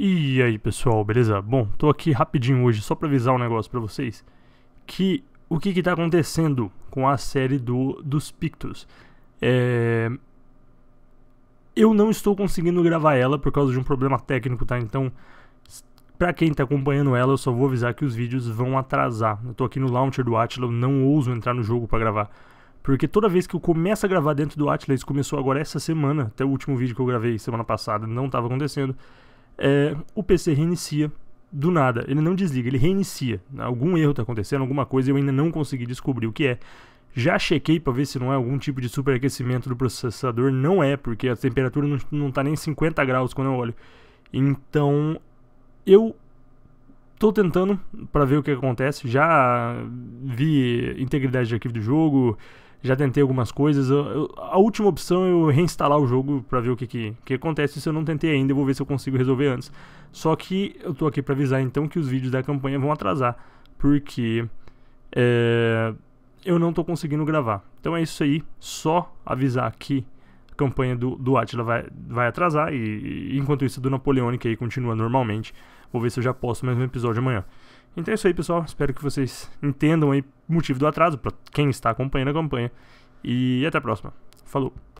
E aí pessoal, beleza? Bom, tô aqui rapidinho hoje só pra avisar um negócio pra vocês Que o que que tá acontecendo com a série do, dos Pictos é... Eu não estou conseguindo gravar ela por causa de um problema técnico, tá? Então, pra quem tá acompanhando ela, eu só vou avisar que os vídeos vão atrasar Eu tô aqui no launcher do Atlas, eu não ouso entrar no jogo pra gravar porque toda vez que eu começo a gravar dentro do Atlas, começou agora essa semana, até o último vídeo que eu gravei semana passada, não estava acontecendo é, o PC reinicia do nada. Ele não desliga, ele reinicia. Algum erro está acontecendo, alguma coisa eu ainda não consegui descobrir o que é. Já chequei para ver se não é algum tipo de superaquecimento do processador. Não é, porque a temperatura não está nem 50 graus quando eu olho. Então, eu estou tentando para ver o que acontece. Já vi integridade de arquivo do jogo, já tentei algumas coisas. Eu, eu, a última opção é eu reinstalar o jogo para ver o que, que, que acontece. Se eu não tentei ainda, eu vou ver se eu consigo resolver antes. Só que eu tô aqui para avisar então que os vídeos da campanha vão atrasar, porque é, eu não tô conseguindo gravar. Então é isso aí, só avisar aqui campanha do, do Atila vai, vai atrasar e, enquanto isso do Napoleônica aí continua normalmente. Vou ver se eu já posto mais um episódio amanhã. Então é isso aí, pessoal. Espero que vocês entendam aí o motivo do atraso para quem está acompanhando a campanha. E até a próxima. Falou!